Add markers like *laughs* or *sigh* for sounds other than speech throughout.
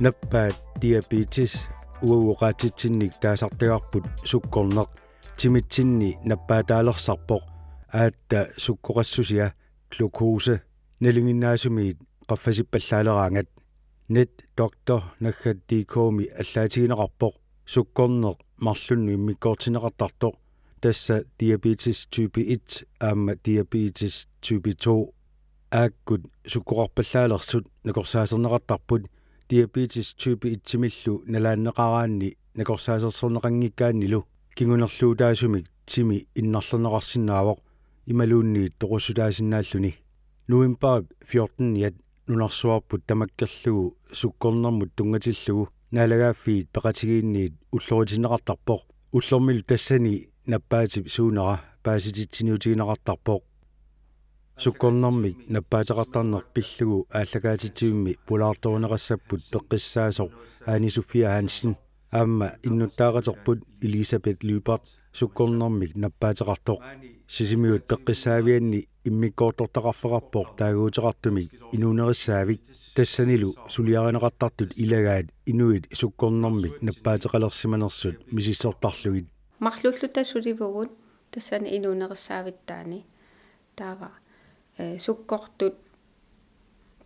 напpaat diabetes uaguqaatitsinnik taasartigarput sukkorneq timitsinni nappaataalersarpoq ааtta суккоқассусиа глюкозе налингиннаасумиит qaffasippallaaleraangat nit doktor naggattiikoomi allaatigineqarpoq sukkorneq марлунну иммиккоортинеқартартоқ тасса диабетис type 1 аама диабетис type 2 ааккут суккоқарпаллаалерсут накорсаасернеқартарпут diabetes type 1-миллу налааннеқараанни накорсаасерсорнеқангиккааннилу кингунерлуутаасумик тими иннарлернеқарсинаавоқ ималуунни тоқусулаасиннааллуни нуимпарап 14 ят нунарсуарпут тамаккерлугу суккорнэрмут тунгатиллугу наалагааффиит пеқатигиинниит уллоритинеқартарпоқ уллормилу тассани наппаатип суунера паасититсиниутигинеқартарпоқ суккорнэрми наппаатеқартарнер пиллугу ааллагаатитиумми пулаартуунеқассаппут пеққиссаасо аани суфия хансен аама иннуттаагатерпут элисабет люпарт суккорнэрми наппаатеқартоқ сисимиут пеққиссаавианни иммиккоортортақарфеқарпоқ таагуутеқартуми инуунериссаавик тассанилу сулиаринеқартартут илагаат инуит суккорнэрми наппаатеқалерсиманерсут мисиссортарлугит марлуллута суливугут тассан инуунериссаавиттаани таава суккортут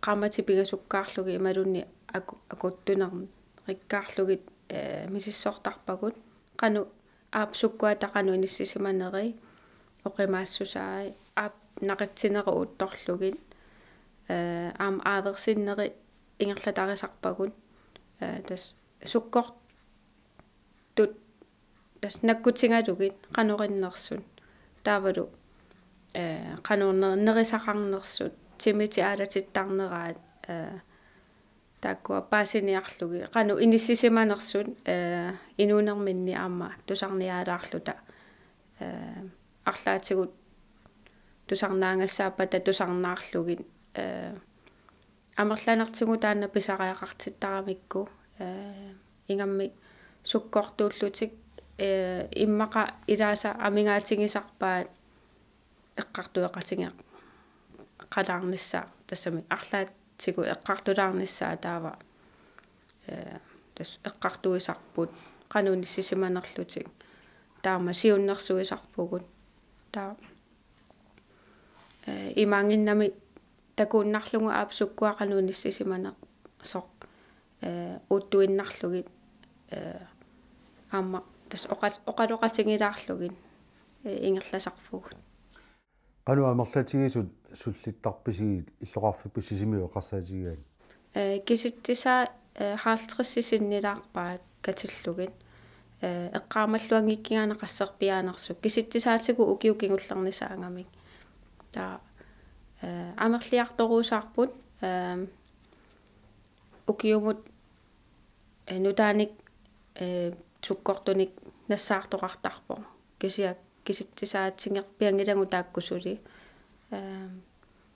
qamatipigasukkaarlugi imalunni aku akuttunermi rikkaarlugit misissortarpakut qanu aap sukkuataqanu inissisimaneri oqimaassusaai aap naqatsinera uuttorlugit aam aaversinneri ingerlatarisarpakut tas sukkortut tas nakkutingalugit qanurinnersun taavalu э кануунернерисақарнерсут тимити аалатиттарнераат э таккуа паасиниарлуги кану иниссисиманерсут э инуунерминни аама тусарниаалаарлута э арлаатигут тусарнаангассааппа татусарнаарлугит э амерланартигутаанна писариақартиттарамикку э ингамми суккортууллутик э иммақа илааса амингаатигисарпаат эққартуэқатига қалаарниссаа тассами арлаатсигу эққартулаарниссаа таава э тас эққартуисарпут канууниссисиманерлутиг таама сиуннэрсуисарпугут таа э имангиннами такууннарлугу аапсуккуа канууниссисиманер со э ууттуиннарлугит э аама тас оқат оқалоқатигилаарлугит э, ингерласарпугут qanu amerlaatigisut суллиттарписиги иллоқарфиппи сисимиу эқарсаатигиаани э киситтиса 50 синнилаарпаат катиллугит э, э эққаамаллуангиккигаана қассерпиаанерсу киситтисаатигу укиукингулларнисаангамик та э амерлиарторуусаарпут э укиумут э, нутааник э туккортуник нассаартоқартарпо кисиак киситсисаатсингер пиангилагу тааккусули аа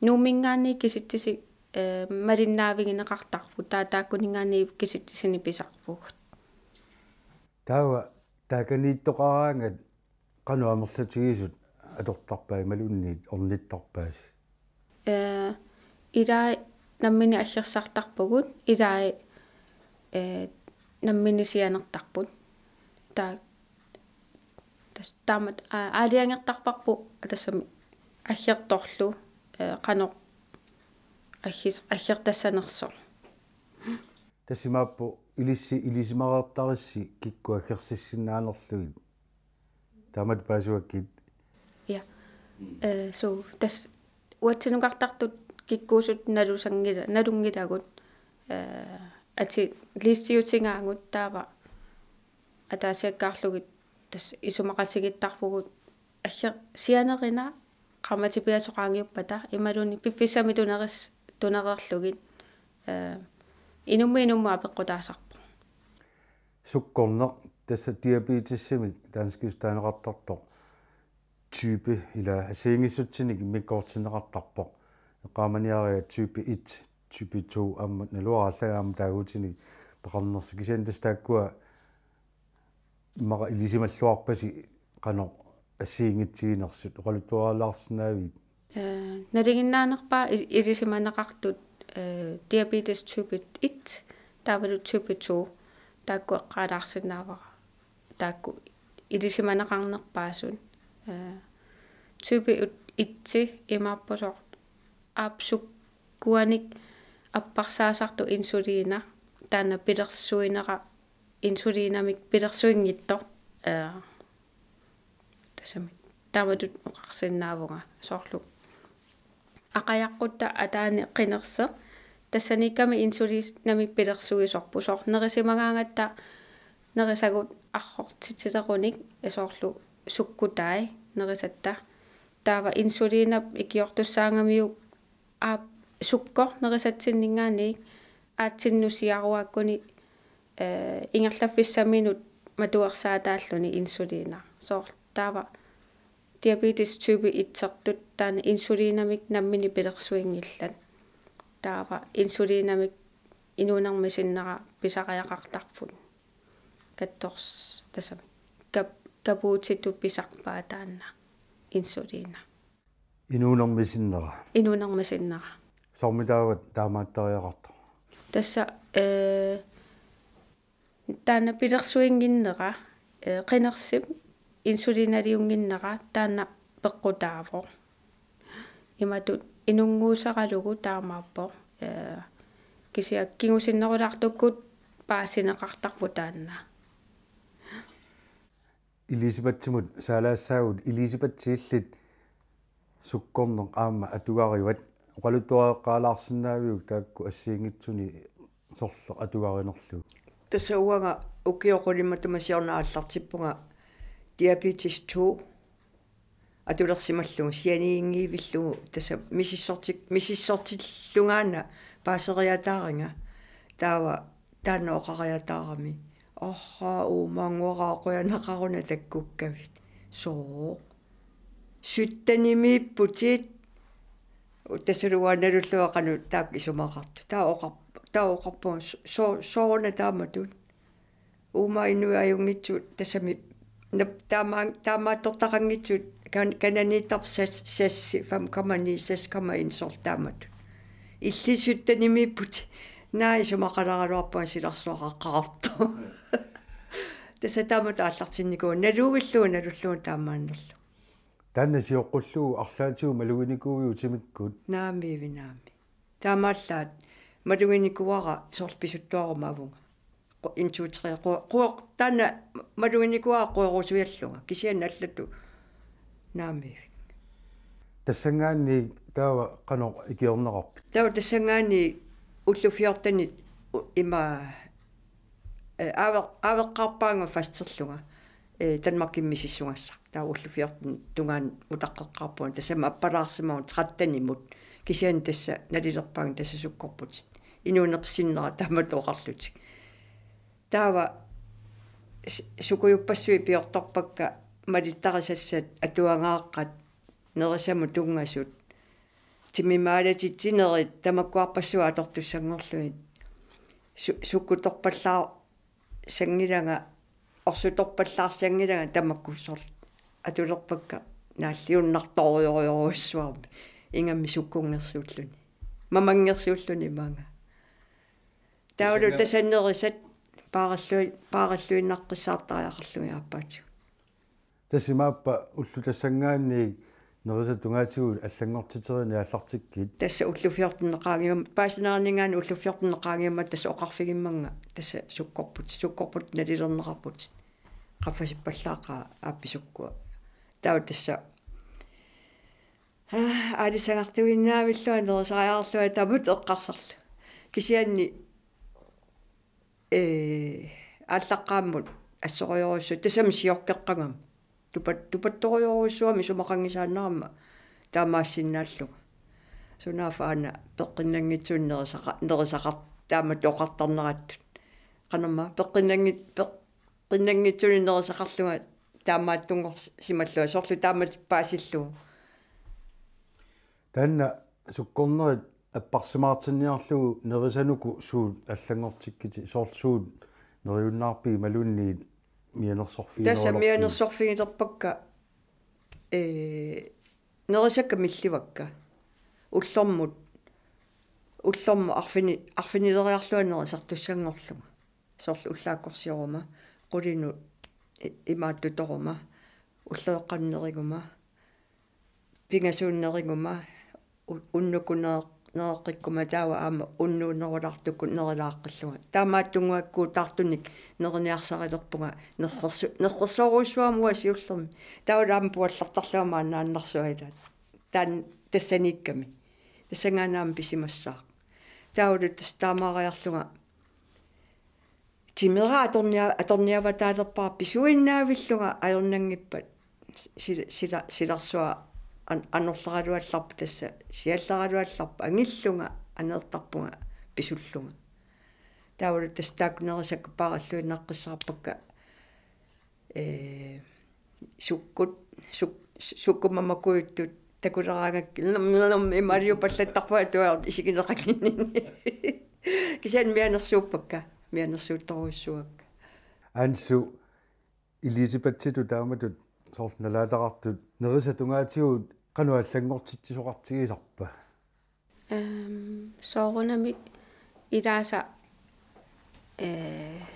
нуумингаани киситсиси э малиннаавигинеқартарпу таатааккунингаани киситсисини писарпугут таава тааканииттоқараангат канаамерлатигисут атортарпаа малунниит орниттарпаас э илаа наммини аллерсартарпугут илаа э наммини сианертарпут таа тас таамат аалиангертарпарпу атассами аггерторлу э, каноо аггис аггертассанерсо тассимааппу илисси илисимараартарисси кикку аггерсиссиннаанерлугит таамат паасуаккит я э so тас уатсинукартартут киккуусут налусангила налунгилагут э ати листиутингаагут таава атаасиаккаарлугит тас исумақатигиттарпугут аггер сианерина qammatipigasuqaangiuppata imaluuni piffissami tuneris tunererlugit э инумми инумма апеккутаасарпу суккорнер тасса диабетиссимик таанскиустаанеқартарто type ila asiingissutsinik mikkortineqartarpo eqaamaniaria type 1 type 2 амма налуараллагаама таагуутиник пеқарнерсу кисиантас тааккуа мага илисималлуарпаси кано ассиингитсигинерсут оқалутуалаарсинаавит э налигиннаанерпа илисиманеқартут э диабетес type 1 тавалу type 2 таакку эққалаарсинаавара таакку илисиманеқарнерпаасун э type 1 имааппосоо апсук куаник аппарсаасарту инсулиина таана пилерсуинера инсулинамик пилерсуингиттор аа э, тасами таавадут оқарсиннаавунга соорлу ақаяққутта атаани қинерсе тассаникками инсулинамик пилерсугисорпу соор нерисимагаангатта нерисагут архортитилеруник асоорлу э, суккутай нерисатта таава инсулинап икиортуссаангамиу аа сукко нерисатсиннингаани аатсиннусиаруаккуни Э, ингерлаффиссаминут матуарсаатааллуни инсулиина соор таава диабетис type 1-сертут таана инсулинамик наммини пилерсуингиллат таава инсулинамик инуунэрмисиннера писариақартарпут катторс тасами кап капуутиту писарпаа таанна инсулина инуунэрмисиннера инуунэрмисиннера сормитаават таамааттариақартар тасса э таана пилерсуингиннера qinерсип э, инсулиналиунгиннера таана пеққутааво иматут инунгуусаралугу таамааппо э кисиаккигусиннерулаартуккут паасинеқартарпу таанна илисипатсимут саалаассаагут илисипатсииллит суккорнеқ аама атугариват оқалутуаққаалаарсинаавиук таакку ассиингитсуни сорлеқ атугаринерлу тасса уага укиоқулима тамасиорна ааллартиппунга диабетис 2 атулерсималлугу сианиингиивиллугу тасса мисиссортик мисиссортиллунгаана паасериатааринга таава таана оқариатаарами орра уумаангуораақуянақаруна таккуккавит соо суттанимииппутит тассалуааналуллуақану таак исумақарту таа оқар тауоқарпуун соо соорна тааматут уума инуи аюнгитсуут тасами нап таамаа таамааттортақангитсуут кананиитарсас сасси 5,9 6,1 сор тааматут иллисуттанимиппут наа сумақаларуарпуа силарсуақаққарарту *laughs* таса таамат ааллартинникуу налуугиллуу налуллуу таамаанерлу танна сиоққуллуу арлаатигу малугиникуугиу тимиккут наами винаами таамааллаат малугиникуара соорлписуттуарумавунга интуутриа куо таана малугиникуара куорусуяллунга кисиан аллату наамиивик тассангаани таава кано икиорнеқарпит таава тассангаани уллуфиортани има аве авеққарпаанга фастерлунга э танмаркиммисиссугассақ э, таава уллуфиортин тунгаан утаққеққарпуан тассама аппалаарсимау траттанимут кисиан тасса налилерпаан тассасуккорпут инуунерсиннера тамматуоқарлутик таава сукуйуппассуи пиорторпакка малиттарисассат атуангааққат нерисаму тунгасут тимимаалатитсинери тамаккуарпассуа атортуссангорлуит суккуторпаллаа сангилага орсуторпаллаарсангилага тамаккуссорл атулерпакка нааллиуннарторуйоруйоруссуарми ингамми суккунгерсууллуни мамангерсууллуни маанга таулу тасаннерисат паараллуи паараллуиннаққиссаартариақарлугиарпаатигу тассимааппа уллу тассангаанни нерисат тунгаатигу аллангортитерини аллартиккит тасса уллу 14 неқаагима паасинаарнингаани уллу 14 неқаагима тасса оқарфигимманга тасса суккорпут суккорпут налилернеқарпут қаффасиппаллаақа аапписуккуа тау тасса аа алисангартуиннаавиллуа нерисариарлуа тамут эққарсарлу кисианни э аллаққааммут ассориоруссу тасами сиоркеққагам тупат тупатториоруссуами сумақангисааннарама таамаассиннааллу сунаафаана пеққиннангитсууннерисақа нерисақар таама тоқартарнерат канама пеққиннангит пеққиннангитсууннерисақарлуга таамааттунгор сималлуа сорлу тааматиппаасиллуу танна суккорнерит аппарсимаартинниарлугу нерисануку суут аллангортиккити соорсуут нериуннаарпи малуунниит мианерсорфигоо таса мианерсорфигилерпакка э нерисакка милливакка уллормут уллорм арфини арфинилериарлуанерисар туссангорлума соорлу уллааккорсиорума qulinu имааттуторума уллеэққаннеригума пигасууннеригума уннукунеэқ неэққиккума таава аама уннуунерулартукку нерилааққаллуга таамааттунгуаккуу тартуник нериниарсарилерпунга нерсерсу нерсерсоруусуамуа сиуллерми таулаама пуаллартарлуама анааннарсуалаат таан тассаникками тассангаанаама писимассаа таулу тас таамаариарлуга тимера аторниа аторниава таалерпаа писуиннаавиллуга аернангиппат сила сила силарсуа анерларалуалларпу тасса сиалларалуалларпу ангиллунга анертарпунга писуллунга таавал тастаакунерисакку параллуи неққиссарпакка э суккут сук суккумамакуйуттут такулераагак нэрнэрнэрми мариу паллаттарпаа туаа исигинеқакинни *laughs* кисан мианерсууппакка мианерсуутторуссуак ансу илисипатситу тааматут сорналаалеқартут нерисатунгаатигуут qanuallanngortitsisuqartigiilarpa эм соорунами илааса э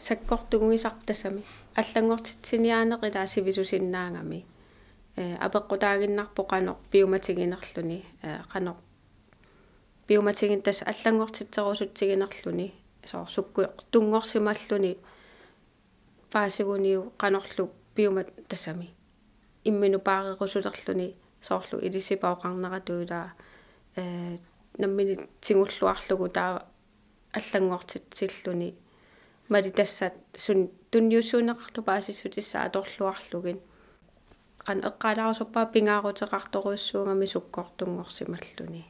саккортугугисартасами аллангортитсиниаанеқ илаа сивисусиннаангами э апеққутаагиннарпо қано пиуматигинерлүни э қано пиуматигин тас аллангортитсерусутсигинерлүни соор сукку тунгорсималлүни паасигуниу қанерлу пиумат тасами имминупаарерусулерлүни соорlu илисипаоқарнера туила э наммини тингуллуарлугу таа аллангортитсиллуни мали тассаат сун тунниуссуунеқартупа асиссутиссаа аторлуарлугин qan eqqaalaarusorpaa pingaaruteqartoruussuungami sukkortunngorsimalluni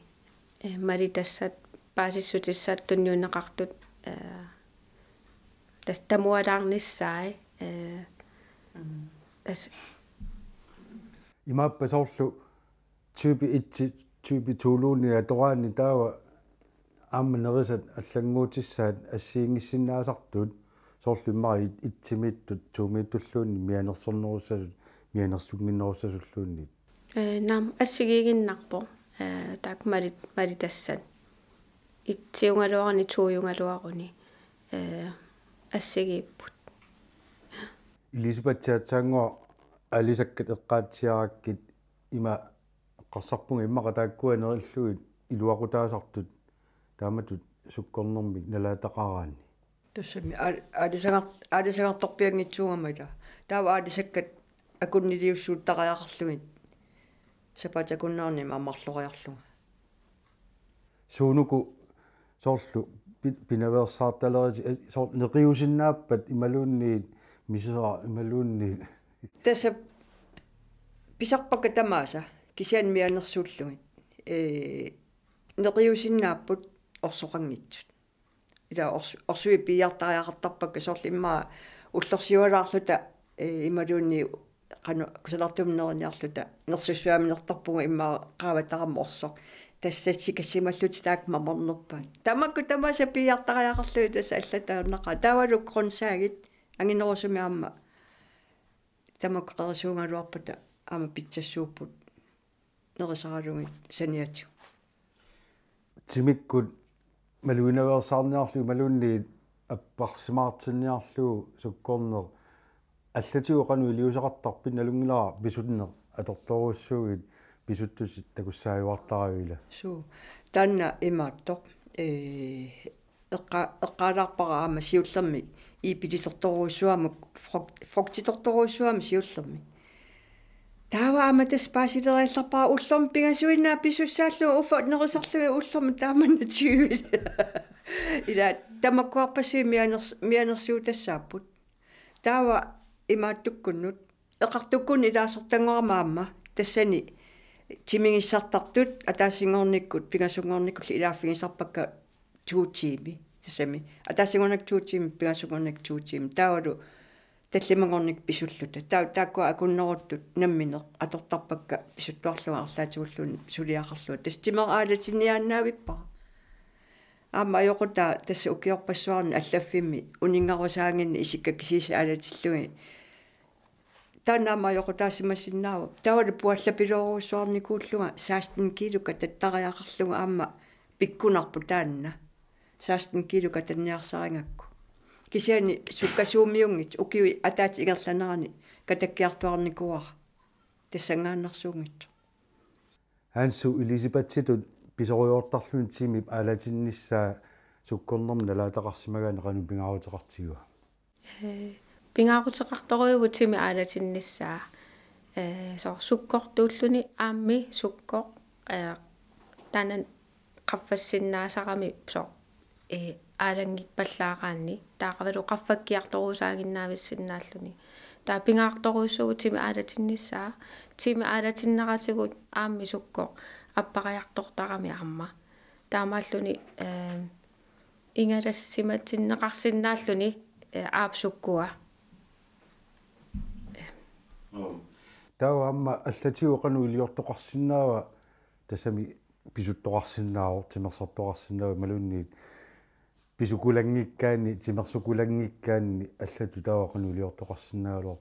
э мали тассаат паасиссутиссаат тунниунеқартут э тас тамуалаарниссаи э тас имааппа соорлу тюби итси тюби туулууни атораани таава аама нерисат аллангуутиссаат ассиингиссиннаасартут соорлу иммари итсимииттут туумииттуллуунни мианерсорнеруссасут мианерсугминнеруссасуллуунни э нам ассигигиннарпо э так марит маритассан итсиунгалуарани туuiунгалуаруни э ассигииппут Элизабет Цацанго алисаккат эққаатсиарааккит има эққарсарпунг иммақатааккуа нериллугит илуақутаасартут тааматут суккорнэрмик налаатақараани тассами алисагар алисагартарпиангитсугамала таава алисаккат акуннилиуссууттариақарлугит сапатакуннаарни амарлориарлуга суунуку соорлу пинаверсаарталери э, соор неқиусиннааппат ималуунниит мисера ималуунниит тасса писарпака тамааса кисиан мианерсууллугит э нериусиннааппут орсоқангитсут ила орсуи пиартариақартарпакка сорли иммаа уллорсиуалаарлута э ималуунни кану кусалартумнерниарлута нерсуссуаминертарпугу иммаа qaаватарам орсоқ тассатси кассималлути таак маморнерпаа тамакку тамааса пиартариақарлуи тасса аллатауннақа тавалук қонсаагит ангинерусумиарма тамаккэрисуугалуарпата аама питсассууппут нерисаралугит саниатсу тимиккут малуинавеерсаарниарлу малуунни аппарсимаартинниарлу суккорнер аллатиу кану илиусақартарпин налунгилаа писуннер аторторуссуугит писуттусит такуссааюартаравила суу танна имааттоқ э эққаалаарпараама сиуллерми иипилисорторуусsuamuk фроктиторторуусsuami сиуллерми тааваама таспаасилериалларпаа уллорм пигасуинаа писсуссааллу уфа нерисарлуги уллорми тааманна тиуил *laughs* ила тамаккуарпасуи мианерс мианерсуу тассааппут таава имааттуккуннут эқартуккун илаасортангорамаама тассани тимигиссартартут атаасингорниккут пигасунгорниккул илааффигисарпакка tuutiimi sisami атасигунактуутиим пигасугунактуутиим таавалу таллимагорник писуллута таа тааккуа акуннеруттут намминеқ атортарпакка писуттуарлуа арлаатигуллуун сулиақарлуа тастимер аалатиниааннаавиппара аама аёқута тасса укиорпассуарни аллаффимми унингарусаагинни исикка кисииса аалатиллуи танаама аёқутаасимассиннаава таавалу пуаллапилоруссуарникууллуга саастин килука таттариақарлуга аама пиккунарпу таанна саастин килу катерниарсарингакку кисиани суккасуумиунгит укиуи атаати игерланерани катаккиартуарникуар тассангааннэрсуунгит ансу элизабатситут писориортарлуни тими алатинниссаа суккорнэрми налаатақарсимагаани кану пингаарутеқартигуа э пингаарутеқарторуйгу тими алатинниссаа э со суккортууллуни аамми суккор э танан қаффассиннаасарами со э аалангиппаллаагаани таақавалу qaffakkiartoruusaanginnaavissиннааллуни таа пингаарторуусsugu тими аалатиннссаа тими аалатиннератигут аамми сукко аппариарторtarami арма таамааллуни э ингалассиматиннеқарсиннааллуни э, аапсуккуа э. таа амма аллатиуоқануилиортоқарсиннаава тасами писуттоқарсиннаавор тимерсартоқарсиннаава малуунниит писукулангиккаани тимерсукулангиккаани аллату таавақну улиортоқарсинаагалуар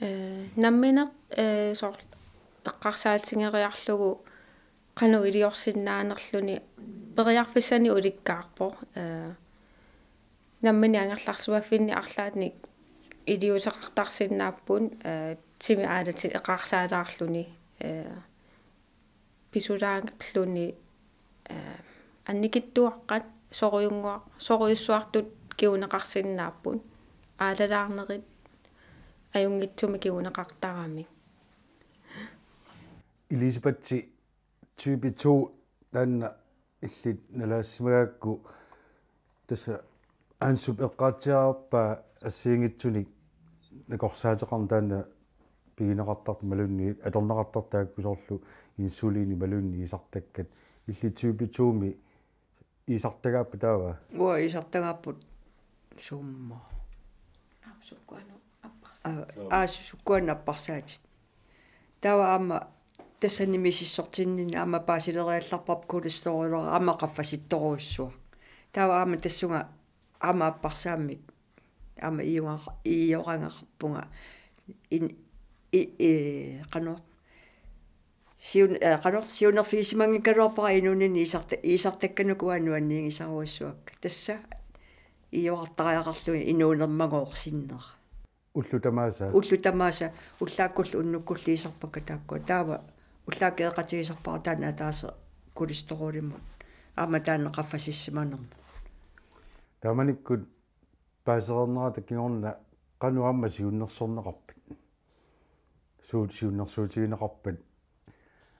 э намминеқ э соор эққарсаатингериарлугу кану илиорсиннаанерлүни периарфиссани уликкаарпо э наммини ангерларсуаффинни арлаатник илиусеқартарсиннааппун э тими аалати эқарсаалаарлүни э писулаангерлүни э анникиттуаққат soruunguaq soruyussuartut kiunеqarsinnaappun aalalaarnerit ajungitsumi kiunеqartaramik Elisabeth type 2 tanna illit nalaassimaakku tassa aansup eqqaatiarpa assiingitsunik nakorsaateqarn taanna пигинеқартарт малунни аторнеқартартааккусоорлу инсулини малунни исартаккат илли тюпитуми иисартагааппу таава уа иисартагааппут суммо апсуккуану аппарсаат аа суккуан аппарсаатит таава аама тассанимисиссортиннин аама паасилериалларпап кулисторулера аама қаффаситторуссуа таава аама тассунга аама аппарсааммик аама июнга ииорангақарпунга ин э каноорт сиун канор сиунерфиисимангиккалуарпара инунини исарта исартакканукуаннуанниин исаруассуак тасса иуартариақарлуи инуунермагоорсиннера уллу тамааса уллу тамааса уллааккуллу уннуккулли исарпакка таакку таава уллаакеэқатигисарпара таана таасе кулисторулиммут аама таана қаффасиссиманерму таманиккут паасерернера таккиорна кануамма сиуннерсорнеқарпит суут сиуннерсуутигинеқарпит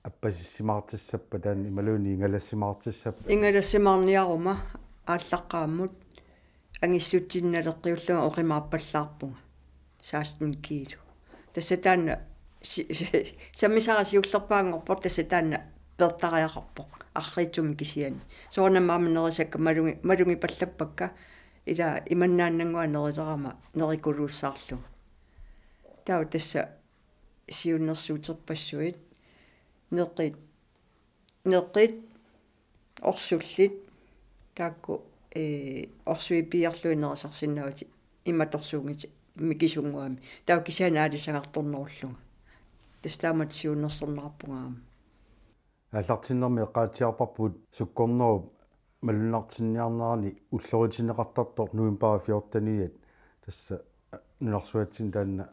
аппасиссимаартиссаппа таан ималууни ингалассимаартиссаппа ингалассимаарниарума ааллаққааммут ангиссутсинналеққиуллуга оқимаарпаллаарпуга саастин киилу тассатаана саммисара сиуллерпаангорпор тассатаана пертариақарпо арриитсуми кисиани соорнамаама нерисакка малуги малуги паллаппакка ила иманнааннангуа нерилерама нерикулууссаарлу тау тасса сиуннерсуутерпассуит neqit neqit orsullit taakku e э, orsuipiarluinerisarsinnaguti иматорсуунгит микисунгуами таа кисаанаалисангарторнеруллунга таслаамат сиуннерсорнараппунгаами аллартиннэрми эггаатиарпарпут суккорнеруп малунартинниарнерани уллоритинеқартартор нуимпара фиортаниат тасса э, нунарсуатсин таанна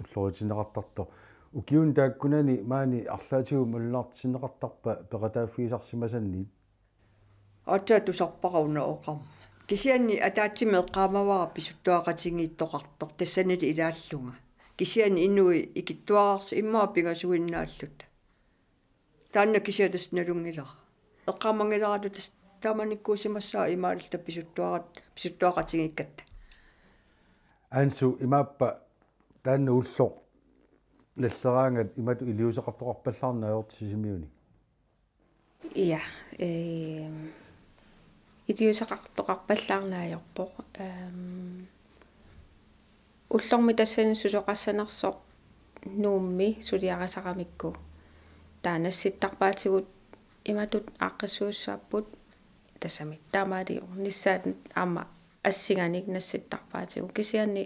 уллоритинеқартартор укиун тааккунани маани арлаатигу муллаартисинеқартарпа пеқатааффигисарсимасанни аатаа тусарпарауна оқарма кисианни атаатсими эққаамавара писуттуақатингииттоқартор тассанали илааллунга кисианни иннуи икиттуараарсу иммаа пигасуиннааллута таанна кисиатас налунгилара эққаамангиларату тас тааманиккуусимассаа имаалта писуттуарат писуттуақатингиккатта ансу имааппа таанна уллоқ наллераангат имату илиусеқартоқарпаллаарнаавертисимиуни иа э илиусеқартоқарпаллаарнаайорпоқ эм уллорми тассани сусоқассанерсоқ нуумми сулиарасарамикку таанасситтарпаатигут иматут аққиссууссааппут тассамит таамаали орниссаатан аама ассиганик насситтарпаатигу кисианни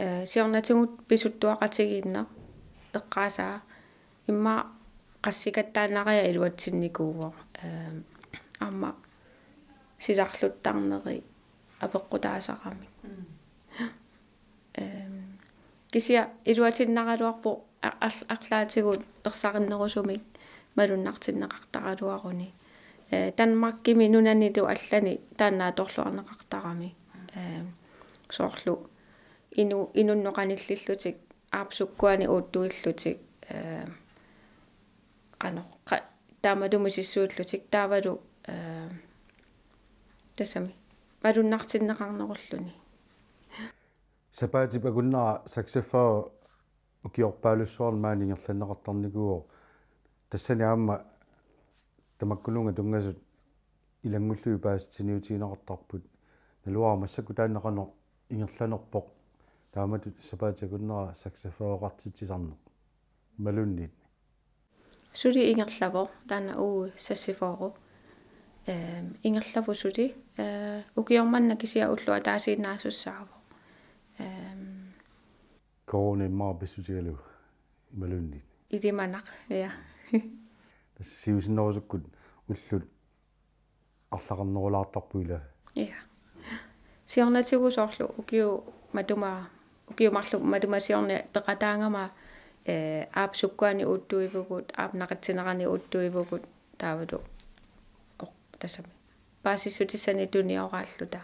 Э, сиорнатугут писуттуақатигиинна эққаасаа имма қассикаттаанариа илуатсинникуувоо э, аама силарлуттарнери апеққутаасарамик эм кисия илуатиннаралуарпо арлаатигут ерсариннерусумик малуннартиннеқартаралуаруни э данмаркими нунанилу аллани таанаа торлуарнеқартарами э соорлу inu inunnoqanillillutik aapsukkuani uuttuillutik э qano таамалумисиссууллутик таавалу э тасами малуннартиннеқарнеруллуни сапаатип акуннара саксаффаа укиорпаалуссуар маанигерланнеқартарникуо тассани аама тамаккулунга тунгасут илангуллуи пааситсиниутигинеқартарпут налуаа массакку тааннеқано ингерланерпоқ тааматут сапаатакуннера саксафооқартитисарнеқ малунниит сули ингерлавор таана уу сассифоору эм ингерлаву сули э укиорманна кисиа уллуа таасииннаасуссааво эм кооне маа бисутигалу малунниит идиманақ я тас сиусиннерусуккут уллут арлақарнерулаартарпуила я сиорнатигусоорлу укиу матумаа укиумарлу малумасиорни пекатаангама э аап суккуани уттуивгут аап нақатсинерани уттуивгут таавалу оқ тасами паасиссутиссани туниорааллута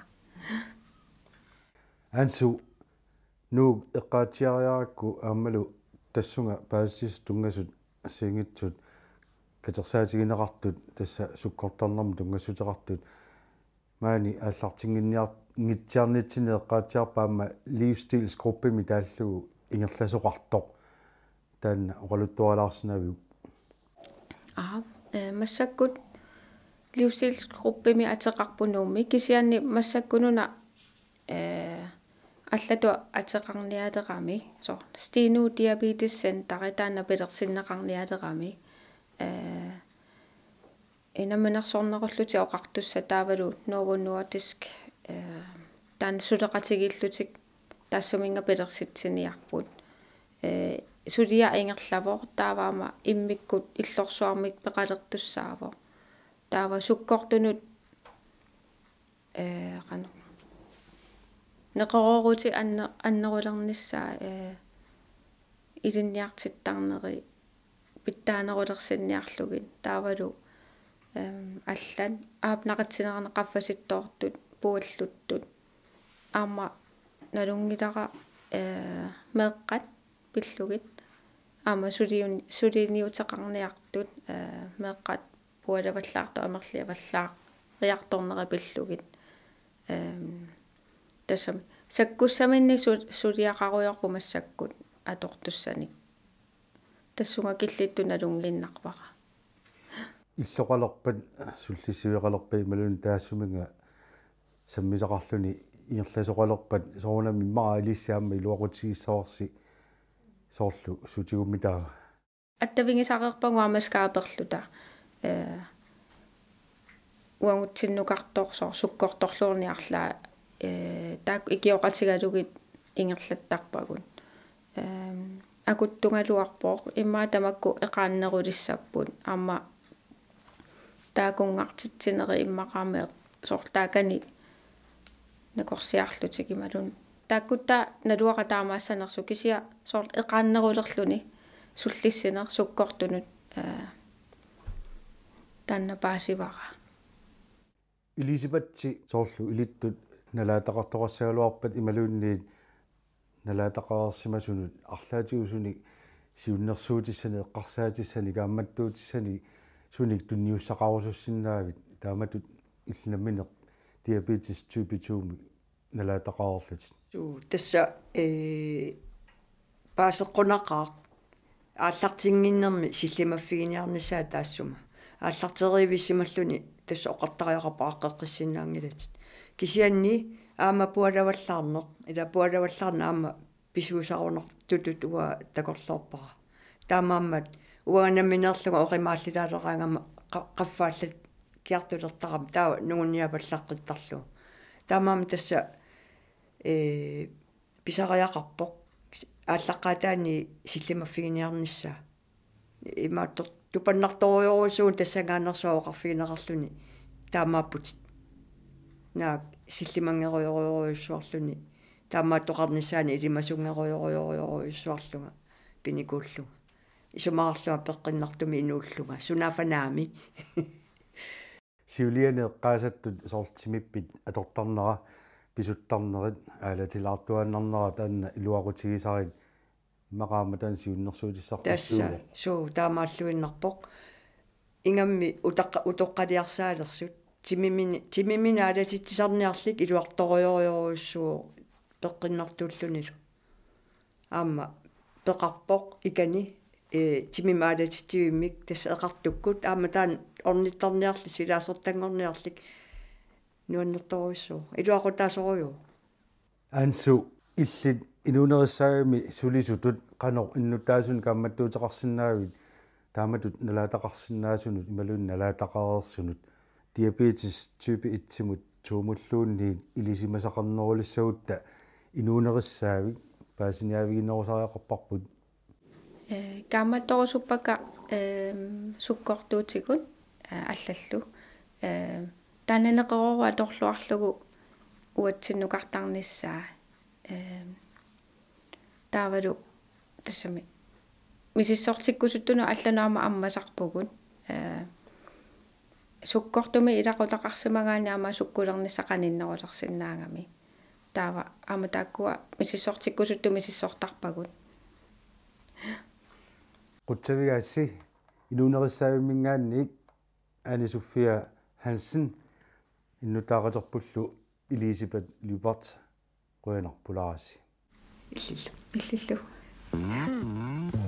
ансу нууг эққаатиариаракку аамалу тассунга паассис тунгасут ассингитсут катерсаатигинеқартут тасса суккортарнарму тунгасутеқартут маани ааллартингинниартут ингитсиарнитсинеэккаатиарпаама livsstilsgruppimi тааллугу ингерласоқартоқ таанна оқалуттуалаарсинавиу аа э массаккут livsstilsgruppimi атеқарпунууми кисианни массаккунуна э аллату атеқарниалерами со стину диабетис центари таанна пилерсиннеқарниалерами э инамманерсорнеруллути оқартусса таавалу новонуатиск таан сулеқатигиллутик таассуминга пилерситсиниарпут э сулия ингерлавоо тааваама иммиккут иллорсуармик пеқалертуссаавоо таава суккортунут э қану неқорорути анне аннерулернissaа э илинниартиттарнери питтаанерулерсинниарлугин таавалу э аллан аап нақатсинеране қаффаситтоортут puulluttut аама налунгилара э меэккат пиллугит аама сулиун сулиниутеқарниартут э меэккат пуалаваллаарту амерлиаваллаа риарторнера пиллугит эм тасам саккуссаминни сулиақаруйорпу массаккут атортуссаник тассунга киллитту налунгиннарпара иллоқалерпат суллисивиқалерпа ималуни таассуминга саммисақарлүни иерласоқалерпат соруна миммара алиссаамма илуақутигиссаварси соорлу сутигуммитаа аттавигисақерпагу амаскааперлута э уангутсиннукартоорсоор суккорторлуурниарлаа э таак икиоқатигалугит ингерлаттарпагун э акуттунгалуарпоо иммаа тамакку эқааннерулиссаппут аама таакунгартитсинери иммақармеэ соорлаакани накорсиарлутик ималун тааккутта налуақатаамаассанерсу кисия соор эқааннерулерлүни суллиссинер суккортунут аа танна паасивара э, Элизабетти соорлу илиттут налаатақартоқарсагалуарпат ималуунниит налаатақарсимасунут арлаатиусуник сиуннерсуутиссани эққарсаатиссани гаамматтуутиссани суник тунниуссақарусуссиннаавит тааматут иллинамминеқ diabetes type 2 nalaataqaarlit suu tassa ee paaseqqunaqaaq э, ааллартингиннэрми силлимаффигиниарнисаа таассума ааллартеривиссималлуни тасса оқартариақарпа аққеққиссиннаангилатит кисианни аама пуалаваллаарнеқ ила пуалаваллаарна аама писуусаарунеқ тутут уа такорлоорпара таамааммат уаганамминерлуга оқимааллилаалераангама қаффааллат киартулертарам таа нугуниапаллаққиттарлу таамаам тасса э писариақарпоқ ааллаққаатаани силлимаффигиниарнissaа имааттор тупаннарторуйорусуун тассагааnersuaqarfigинеқарлуни таамааппутит наа силлимангеруйоруйоруйссуарлуни таамааттоқарнissaани илимасунгеруйоруйоруйссуарлунга пиникууллунга исумаарлуа пеққиннартуми инууллунга сунафанаами *laughs* сиулиане эққаасаттут соорлтимиппит аторттарнера писуттарнерит аалатилаартуааннарнера таанна илуарутигисарит мақаама таан сиуннэрсуутиссарпассууга суу таамааллуиннарпоқ ингамми утаққа утоққалиарсаалерсут тимимини тимимина алатитсисарниарлик илуарториориоруссуу пеққиннартууллунилу аама пеқарпоқ икани э тимимаалатитивиммик тасса эқартуккут аама таан орнитторниарли силаасортангорниарлик нуаннерторуйссуу илуақутаасоруйуу ансу иллит инунериссаагами сулисутут канор иннутаасун камматтуутеқарсинаавит тааматут налаатақарсинаасунут ималуун налаатақарерсунут диабетис типи итсимут туумуллуунни илисимасақарнерулиссагутта инунериссаавик паасиниавигинерусариақарпарпут Э, гамма торусуппака суккортуутигут э, аллаллу тананеқеруа э, торлуарлугу уатсиннукартарниссаа таавалу тассами мисиссортиккусуттуну алланаама аммасарпугут суккортуми илақулақарсимагаани аама суккулернисақаниннерулерсиннаагами таава аама тааккуа мисиссортиккусутту мисиссортарпагут Qutsavigasi iluunerissaavimmingaanniik Anne Sofia Hansen innutaaqaterpullu Elisabeth Lybert quyanerpularasi. Illillu, illillu. Mm.